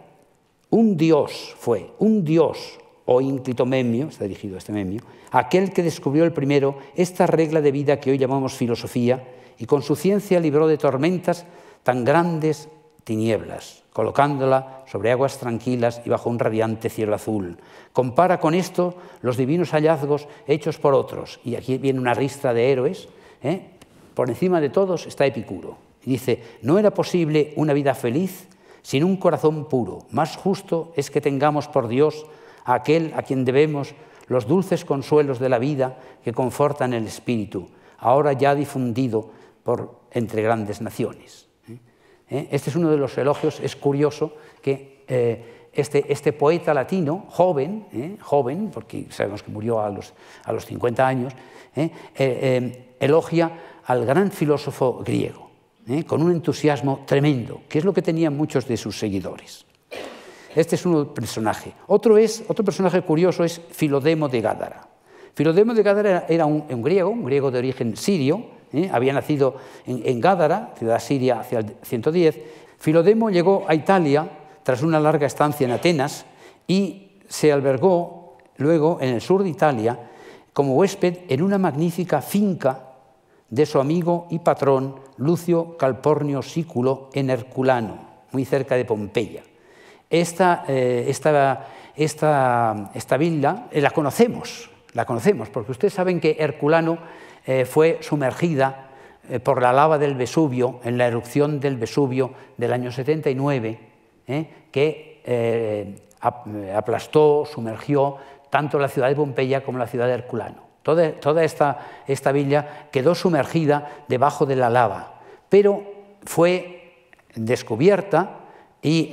un dios fue, un dios o ínclito memio, está dirigido a este memio, aquel que descubrió el primero esta regla de vida que hoy llamamos filosofía y con su ciencia libró de tormentas tan grandes tinieblas, colocándola sobre aguas tranquilas y bajo un radiante cielo azul. Compara con esto los divinos hallazgos hechos por otros, y aquí viene una ristra de héroes, ¿eh? por encima de todos está Epicuro. Y dice, no era posible una vida feliz sin un corazón puro. Más justo es que tengamos por Dios a aquel a quien debemos los dulces consuelos de la vida que confortan el espíritu, ahora ya difundido por, entre grandes naciones. ¿eh? Este es uno de los elogios, es curioso que eh, este, este, poeta latino, joven, ¿eh? joven, porque sabemos que murió a los, 50 años, elogia al gran filósofo griego, con un entusiasmo tremendo, que es lo que tenían muchos de sus seguidores. Este es un personaje. Otro, es, otro personaje curioso es Filodemo de Gádara. Filodemo de Gádara era un griego, un griego de origen sirio, ¿eh? había nacido en, Gádara, ciudad siria, hacia el 110. Filodemo llegó a Italia tras una larga estancia en Atenas y se albergó luego en el sur de Italia como huésped en una magnífica finca de su amigo y patrón Lucio Calpornio Sículo en Herculano, muy cerca de Pompeya. Esta, eh, villa eh, la conocemos, la conocemos, porque ustedes saben que Herculano eh, fue sumergida eh, por la lava del Vesubio, en la erupción del Vesubio del año 79, eh, que aplastó, sumergió tanto la ciudad de Pompeya como la ciudad de Herculano. Toda, toda esta, esta villa quedó sumergida debajo de la lava, pero fue descubierta y,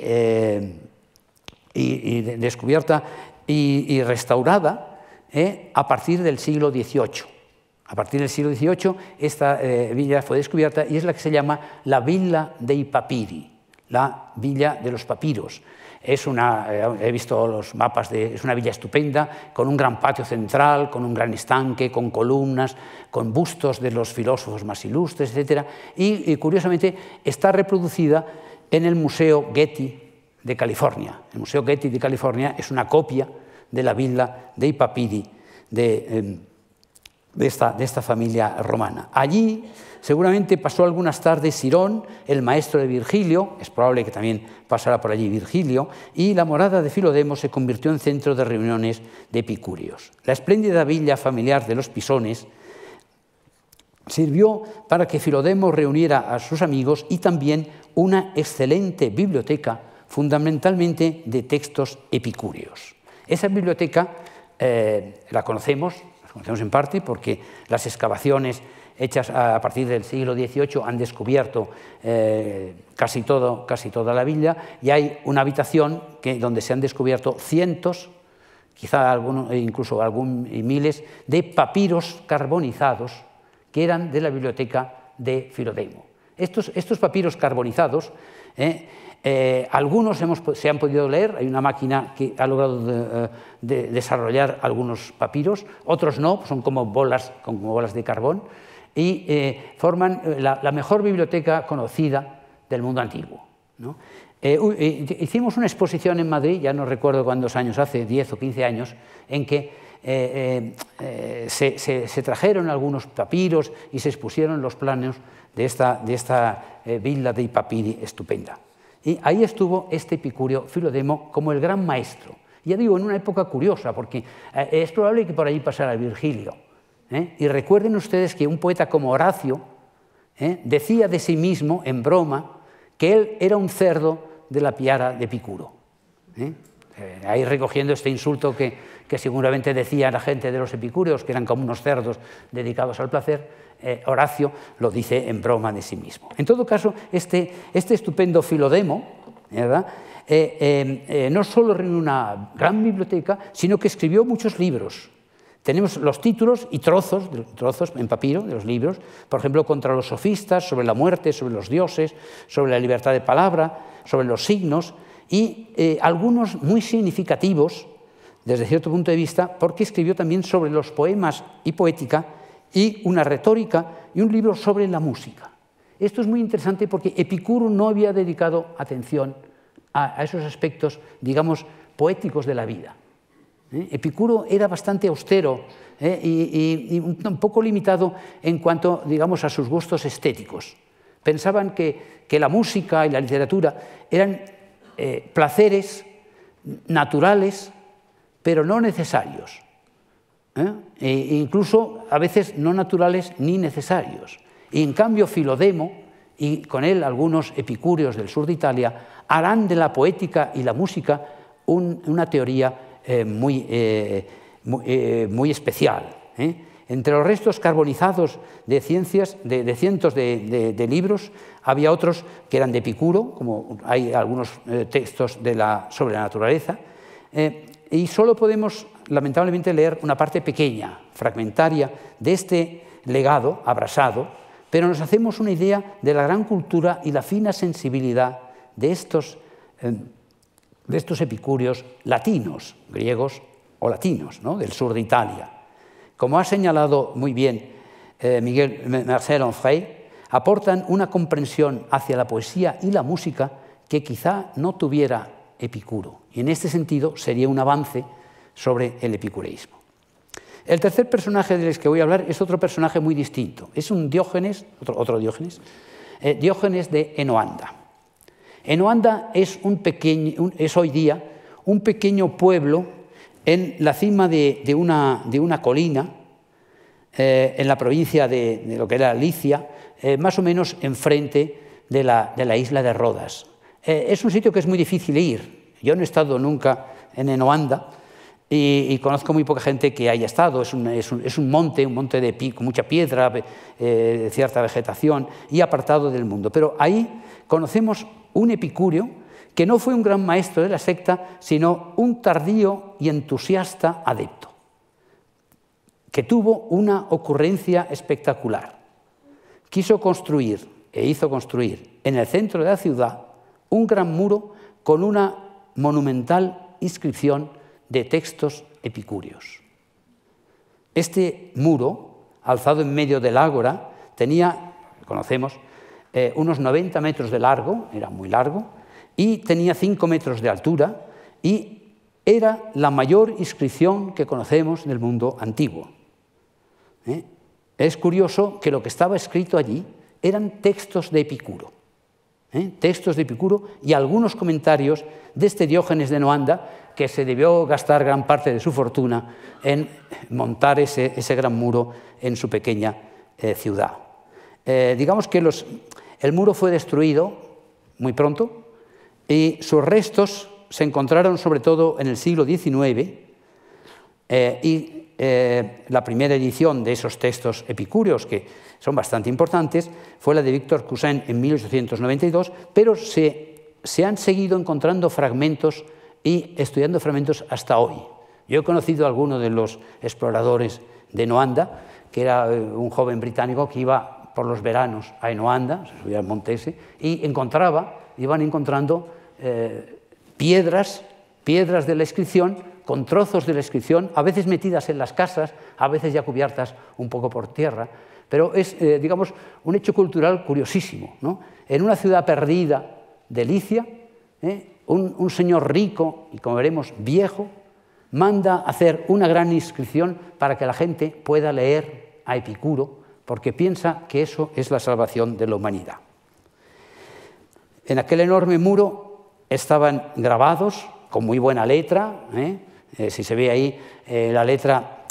y, descubierta y, restaurada a partir del siglo XVIII. A partir del siglo XVIII, esta eh, villa fue descubierta y es la que se llama la Villa dei Papiri, la Villa de los Papiros. Es una, eh, he visto los mapas, de, es una villa estupenda, con un gran patio central, con un gran estanque, con columnas, con bustos de los filósofos más ilustres, etc. Y, curiosamente está reproducida en el Museo Getty de California. El Museo Getty de California es una copia de la Villa de Papiri de... Em, de esta, familia romana. Allí seguramente pasó algunas tardes Sirón, el maestro de Virgilio, es probable que también pasara por allí Virgilio, y la morada de Filodemo se convirtió en centro de reuniones de epicúreos. La espléndida villa familiar de los Pisones sirvió para que Filodemo reuniera a sus amigos y también una excelente biblioteca, fundamentalmente de textos epicúreos. Esa biblioteca eh, la conocemos, conocemos en parte porque las excavaciones hechas a partir del siglo XVIII han descubierto eh, casi, todo, casi toda la villa y hay una habitación que, donde se han descubierto cientos, quizá eh, incluso algún, miles, de papiros carbonizados que eran de la biblioteca de Firodeimo. estos papiros carbonizados ¿eh? Eh, algunos se han podido leer, hay una máquina que ha logrado eh, desarrollar algunos papiros, otros no, son como bolas, como bolas de carbón, y forman la, mejor biblioteca conocida del mundo antiguo. hicimos una exposición en Madrid, ya no recuerdo cuántos años, hace 10 o 15 años, en que eh, eh, eh, se, trajeron algunos papiros y se expusieron los planos de esta, de esta villa de Ipapiri estupenda. Y ahí estuvo este Epicurio Filodemo como el gran maestro. Ya digo, en una época curiosa, porque es probable que por allí pasara Virgilio. Y recuerden ustedes que un poeta como Horacio decía de sí mismo, en broma, que él era un cerdo de la piara de Epicuro. Eh, ahí recogiendo este insulto que, seguramente decía la gente de los epicúreos, que eran como unos cerdos dedicados al placer, eh, Horacio lo dice en broma de sí mismo. En todo caso, este, este estupendo Filodemo eh, no solo reunió una gran biblioteca, sino que escribió muchos libros. Tenemos los títulos y trozos, trozos en papiro de los libros, por ejemplo, contra los sofistas, sobre la muerte, sobre los dioses, sobre la libertad de palabra, sobre los signos, y eh, algunos muy significativos desde cierto punto de vista, porque escribió también sobre los poemas y poética y una retórica y un libro sobre la música. Esto es muy interesante porque Epicuro no había dedicado atención a, esos aspectos, digamos, poéticos de la vida. ¿eh? Epicuro era bastante austero ¿eh? y, un poco limitado en cuanto, digamos, a sus gustos estéticos. Pensaban que, que la música y la literatura eran eh, placeres naturales, pero no necesarios. ¿eh? E incluso a veces no naturales ni necesarios. Y en cambio Filodemo, y con él algunos epicúreos del sur de Italia, harán de la poética y la música una teoría eh, muy, muy, especial. Entre los restos carbonizados de, ciencias, de, cientos de, libros, había otros que eran de Epicuro, como hay algunos eh, textos de la, sobre la naturaleza, eh, y solo podemos, lamentablemente, leer una parte pequeña, fragmentaria, de este legado abrasado, pero nos hacemos una idea de la gran cultura y la fina sensibilidad de estos, eh, epicúreos latinos, griegos o latinos, del sur de Italia como ha señalado muy bien eh, Miguel Marcel Onfray, aportan una comprensión hacia la poesía y la música que quizá no tuviera Epicuro, y en este sentido sería un avance sobre el epicureísmo. El tercer personaje del que voy a hablar es otro personaje muy distinto, es un Diógenes, otro, Diógenes, eh, Diógenes de Enoanda. Enoanda es, un pequeño, es hoy día un pequeño pueblo en la cima de, una, colina, eh, en la provincia de, lo que era Licia, eh, más o menos enfrente de la, isla de Rodas. Eh, es un sitio que es muy difícil ir. Yo no he estado nunca en Enoanda y, conozco muy poca gente que haya estado. Es un, monte, un monte de pico, mucha piedra, cierta vegetación y apartado del mundo. Pero ahí conocemos un epicúreo, que no fue un gran maestro de la secta, sino un tardío y entusiasta adepto, que tuvo una ocurrencia espectacular. Quiso construir, e hizo construir, en el centro de la ciudad, un gran muro con una monumental inscripción de textos epicúreos. Este muro, alzado en medio del ágora, tenía, conocemos, eh, unos 90 metros de largo, era muy largo, y tenía cinco metros de altura y era la mayor inscripción que conocemos del mundo antiguo. ¿Eh? Es curioso que lo que estaba escrito allí eran textos de Epicuro, ¿eh? textos de Epicuro y algunos comentarios de este Diógenes de Noanda que se debió gastar gran parte de su fortuna en montar ese, gran muro en su pequeña eh, ciudad. digamos que el muro fue destruido muy pronto, y sus restos se encontraron sobre todo en el siglo XIX eh, y eh, la primera edición de esos textos epicúreos, que son bastante importantes, fue la de Víctor Cousin en 1892, pero se, se han seguido encontrando fragmentos y estudiando fragmentos hasta hoy. Yo he conocido a alguno de los exploradores de Noanda, que era eh, un joven británico que iba por los veranos a Noanda, se subía al montese y encontraba, iban encontrando eh, piedras, piedras de la inscripción, con trozos de la inscripción, a veces metidas en las casas, a veces ya cubiertas un poco por tierra, pero es, eh, digamos, un hecho cultural curiosísimo. ¿no? En una ciudad perdida delicia ¿eh? un, un señor rico, y como veremos, viejo, manda hacer una gran inscripción para que la gente pueda leer a Epicuro, porque piensa que eso es la salvación de la humanidad. En aquel enorme muro estaban grabados con muy buena letra. ¿eh? Eh, si se ve ahí, eh, la letra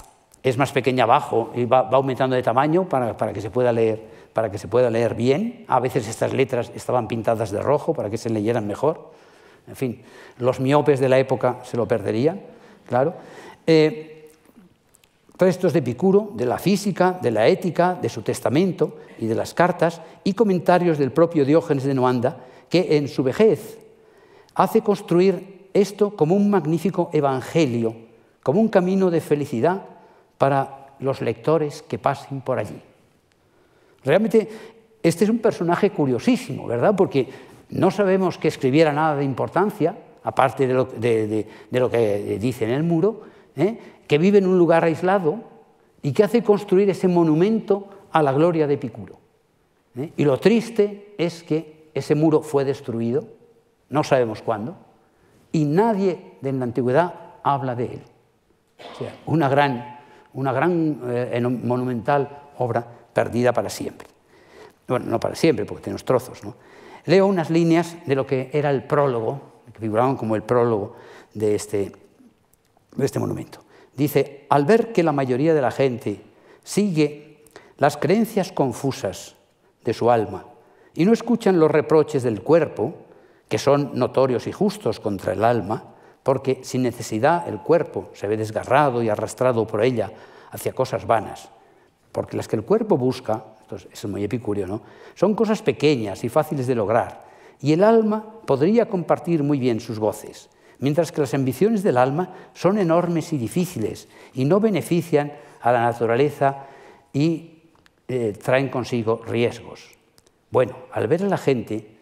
es más pequeña abajo y va, aumentando de tamaño para, que se pueda leer, para que se pueda leer bien. A veces estas letras estaban pintadas de rojo para que se leyeran mejor. En fin, los miopes de la época se lo perderían, claro. restos de Epicuro, de la física, de la ética, de su testamento y de las cartas, y comentarios del propio Diógenes de Noanda, que en su vejez hace construir esto como un magnífico evangelio, como un camino de felicidad para los lectores que pasen por allí. Realmente este es un personaje curiosísimo, ¿verdad? Porque no sabemos que escribiera nada de importancia, aparte de lo, que dice en el muro, ¿eh? que vive en un lugar aislado y que hace construir ese monumento a la gloria de Epicuro. ¿eh? Y lo triste es que ese muro fue destruido no sabemos cuándo, y nadie de la antigüedad habla de él. O sea, una gran, una gran eh, monumental obra perdida para siempre. Bueno, no para siempre, porque tenemos trozos. Leo unas líneas de lo que era el prólogo, que figuraban como el prólogo este, de este monumento. Dice, al ver que la mayoría de la gente sigue las creencias confusas de su alma y no escuchan los reproches del cuerpo, que son notorios y justos contra el alma, porque sin necesidad el cuerpo se ve desgarrado y arrastrado por ella hacia cosas vanas, porque las que el cuerpo busca, esto es muy epicúreo, ¿no? son cosas pequeñas y fáciles de lograr, y el alma podría compartir muy bien sus voces, mientras que las ambiciones del alma son enormes y difíciles y no benefician a la naturaleza y eh, traen consigo riesgos. Bueno, al ver a la gente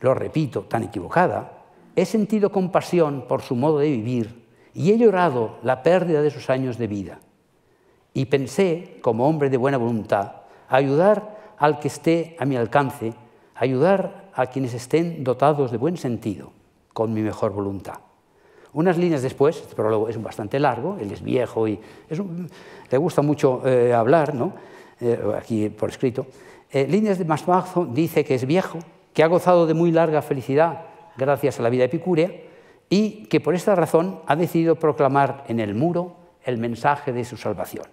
lo repito, tan equivocada, he sentido compasión por su modo de vivir y he llorado la pérdida de sus años de vida. Y pensé, como hombre de buena voluntad, ayudar al que esté a mi alcance, ayudar a quienes estén dotados de buen sentido, con mi mejor voluntad. Unas líneas después, pero este prólogo es bastante largo, él es viejo y le gusta mucho eh, hablar, ¿no? Eh, aquí por escrito. Eh, líneas de más bajo dice que es viejo, que ha gozado de muy larga felicidad gracias a la vida epicúrea y que por esta razón ha decidido proclamar en el muro el mensaje de su salvación.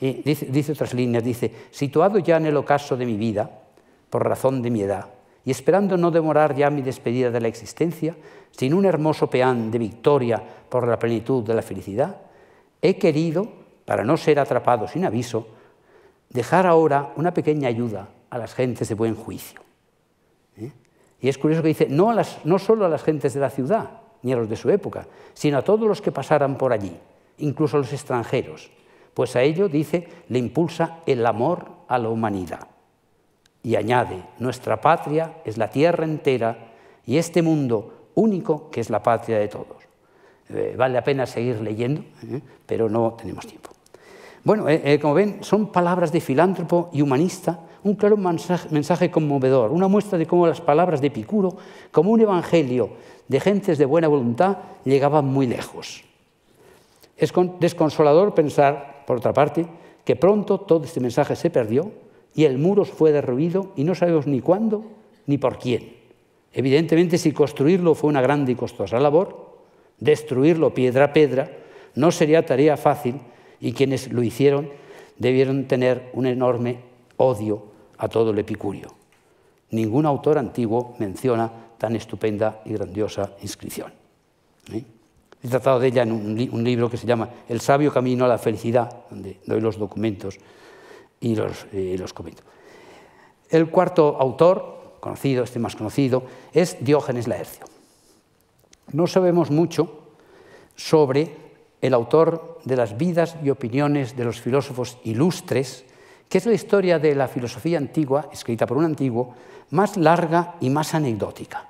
dice, dice otras líneas, dice, situado ya en el ocaso de mi vida, por razón de mi edad, y esperando no demorar ya mi despedida de la existencia, sin un hermoso peán de victoria por la plenitud de la felicidad, he querido, para no ser atrapado sin aviso, dejar ahora una pequeña ayuda a las gentes de buen juicio. Y es curioso que dice, no, solo a las gentes de la ciudad, ni a los de su época, sino a todos los que pasaran por allí, incluso a los extranjeros, pues a ello, dice, le impulsa el amor a la humanidad. Y añade, nuestra patria es la tierra entera y este mundo único que es la patria de todos. Eh, vale la pena seguir leyendo, ¿eh? pero no tenemos tiempo. Bueno, eh, eh, como ven, son palabras de filántropo y humanista, un claro mensaje, conmovedor, una muestra de cómo las palabras de Epicuro, como un evangelio de gentes de buena voluntad, llegaban muy lejos. Es desconsolador pensar, por otra parte, que pronto todo este mensaje se perdió y el muro fue derruido y no sabemos ni cuándo ni por quién. Evidentemente, si construirlo fue una grande y costosa labor, destruirlo piedra a piedra no sería tarea fácil y quienes lo hicieron debieron tener un enorme odio a todo el epicurio. Ningún autor antiguo menciona tan estupenda y grandiosa inscripción. ¿eh? He tratado de ella en un, libro que se llama El sabio camino a la felicidad, donde doy los documentos y los, eh, los comento. El cuarto autor, conocido, este más conocido, es Diógenes Laercio. No sabemos mucho sobre el autor de las vidas y opiniones de los filósofos ilustres, que es la historia de la filosofía antigua, escrita por un antiguo, más larga y más anecdótica.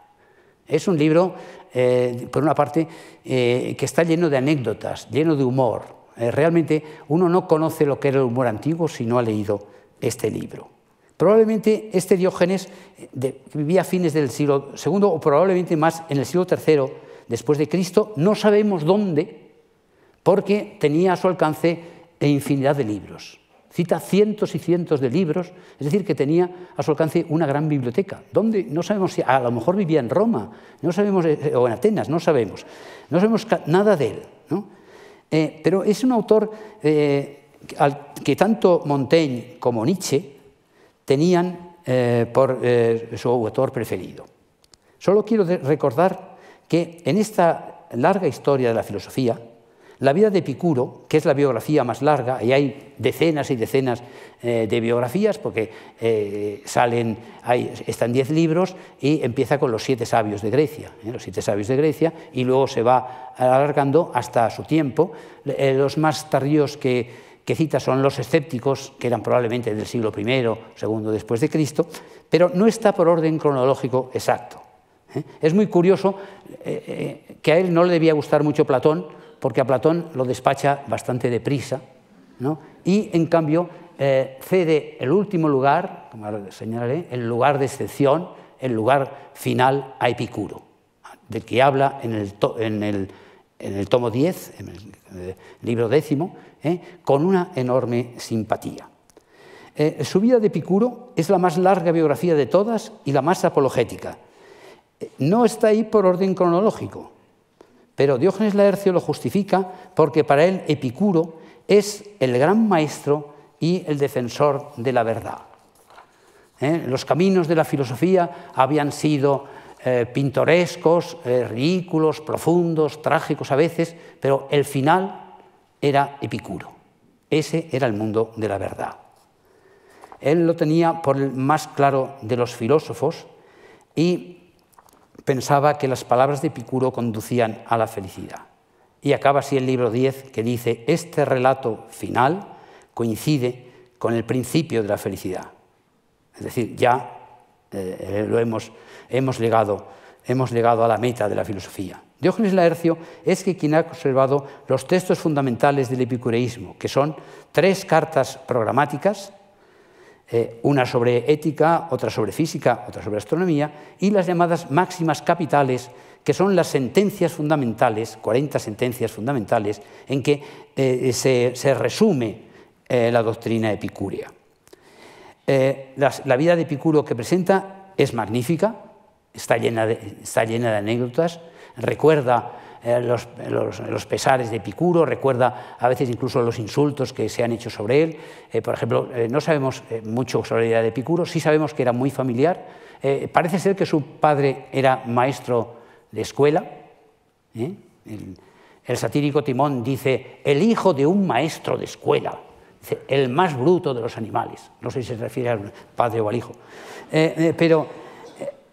Es un libro, eh, por una parte, eh, que está lleno de anécdotas, lleno de humor. Eh, realmente uno no conoce lo que era el humor antiguo si no ha leído este libro. Probablemente este Diógenes vivía a fines del siglo II o probablemente más en el siglo III después de Cristo. No sabemos dónde, porque tenía a su alcance e infinidad de libros. Cita cientos y cientos de libros, es decir, que tenía a su alcance una gran biblioteca, donde no sabemos si a lo mejor vivía en Roma, no sabemos, eh, eh, o en Atenas, no sabemos, no sabemos nada de él. Eh, pero es un autor que tanto Montaigne como Nietzsche tenían por su autor preferido. Solo quiero recordar que en esta larga historia de la filosofía, la vida de Epicuro, que es la biografía más larga, y hay decenas y decenas eh, de biografías, porque eh, salen, hay, están diez libros, y empieza con los siete sabios de Grecia, ¿eh? los siete sabios de Grecia, y luego se va alargando hasta su tiempo. los más tardíos que, que cita son los escépticos, que eran probablemente del siglo I, II después de Cristo, pero no está por orden cronológico exacto. Es muy curioso que a él no le debía gustar mucho Platón, porque a Platón lo despacha bastante deprisa, y en cambio eh, cede el último lugar, como señalaré, el lugar de excepción, el lugar final a Epicuro, del que habla en el, tomo 10, en el libro décimo, ¿eh? con una enorme simpatía. Eh, su vida de Epicuro es la más larga biografía de todas y la más apologética. No está ahí por orden cronológico, pero Diógenes Laercio lo justifica porque para él Epicuro es el gran maestro y el defensor de la verdad. ¿Eh? Los caminos de la filosofía habían sido eh, pintorescos, eh, ridículos, profundos, trágicos a veces, pero el final era Epicuro. Ese era el mundo de la verdad. Él lo tenía por el más claro de los filósofos y pensaba que las palabras de Epicuro conducían a la felicidad. Y acaba así el libro 10 que dice, este relato final coincide con el principio de la felicidad. Es decir, ya eh, eh, lo hemos, hemos, llegado, hemos llegado a la meta de la filosofía. Diógenes Laercio es quien ha conservado los textos fundamentales del epicureísmo, que son tres cartas programáticas, eh, una sobre ética, otra sobre física, otra sobre astronomía, y las llamadas máximas capitales, que son las sentencias fundamentales, 40 sentencias fundamentales, en que eh, se, resume eh, la doctrina epicúrea. la vida de Epicuro que presenta es magnífica, está está llena de anécdotas, recuerda eh, los, pesares de Epicuro, recuerda a veces incluso los insultos que se han hecho sobre él. Eh, por ejemplo, eh, no sabemos mucho sobre la idea de Epicuro, sí sabemos que era muy familiar. parece ser que su padre era maestro de escuela. El, satírico Timón dice, el hijo de un maestro de escuela, el más bruto de los animales. No sé si se refiere al padre o al hijo. pero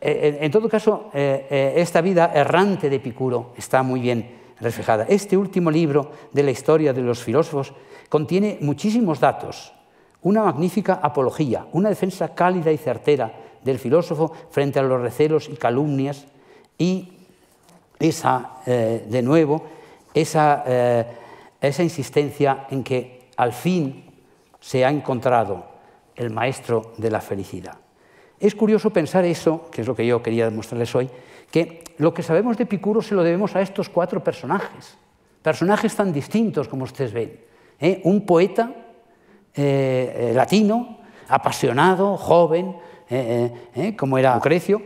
eh, en todo caso, eh, eh, esta vida errante de Epicuro está muy bien reflejada. Este último libro de la historia de los filósofos contiene muchísimos datos, una magnífica apología, una defensa cálida y certera del filósofo frente a los recelos y calumnias y esa, de nuevo, esa insistencia en que al fin se ha encontrado el maestro de la felicidad. Es curioso pensar eso, que es lo que yo quería demostrarles hoy, que lo que sabemos de Epicuro se lo debemos a estos cuatro personajes, personajes tan distintos como ustedes ven. ¿eh? Un poeta eh, eh, latino, apasionado, joven, como era Lucrecio,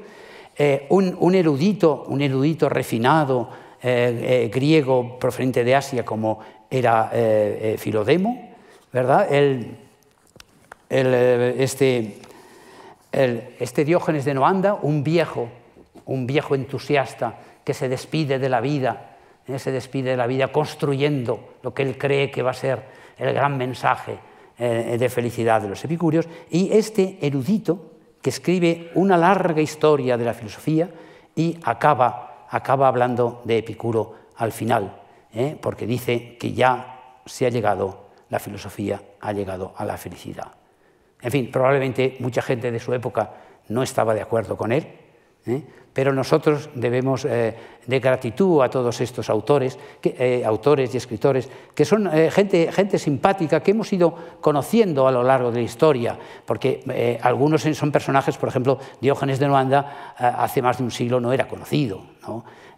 un, erudito, un erudito refinado griego procedente de Asia como era Filodemo, ¿verdad? El, este este Diógenes de Noanda, un viejo, un viejo entusiasta que se despide de la vida, ¿eh? se despide de la vida construyendo lo que él cree que va a ser el gran mensaje eh, de felicidad de los epicúreos, y este erudito que escribe una larga historia de la filosofía y acaba hablando de Epicuro al final, ¿eh? porque dice que ya se ha llegado, la filosofía ha llegado a la felicidad. En fin, probablemente mucha gente de su época no estaba de acuerdo con él, ¿eh? pero nosotros debemos eh, de gratitud a todos estos autores, eh, autores y escritores, que son gente, simpática que hemos ido conociendo a lo largo de la historia, porque algunos son personajes, por ejemplo, Diógenes de Noanda hace más de un siglo no era conocido.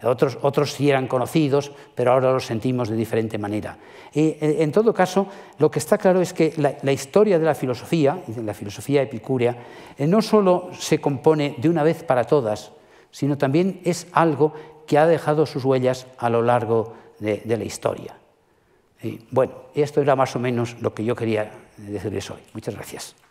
Otros, sí eran conocidos, pero ahora los sentimos de diferente manera. Eh, en todo caso, lo que está claro es que la, historia de la filosofía, la filosofía epicúrea, eh, no solo se compone de una vez para todas, sino también es algo que ha dejado sus huellas a lo largo de, la historia. bueno, esto era más o menos lo que yo quería decirles hoy. Muchas gracias.